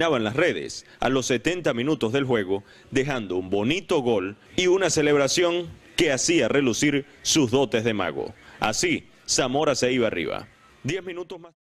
...en las redes a los 70 minutos del juego, dejando un bonito gol y una celebración que hacía relucir sus dotes de mago. Así, Zamora se iba arriba. 10 minutos más.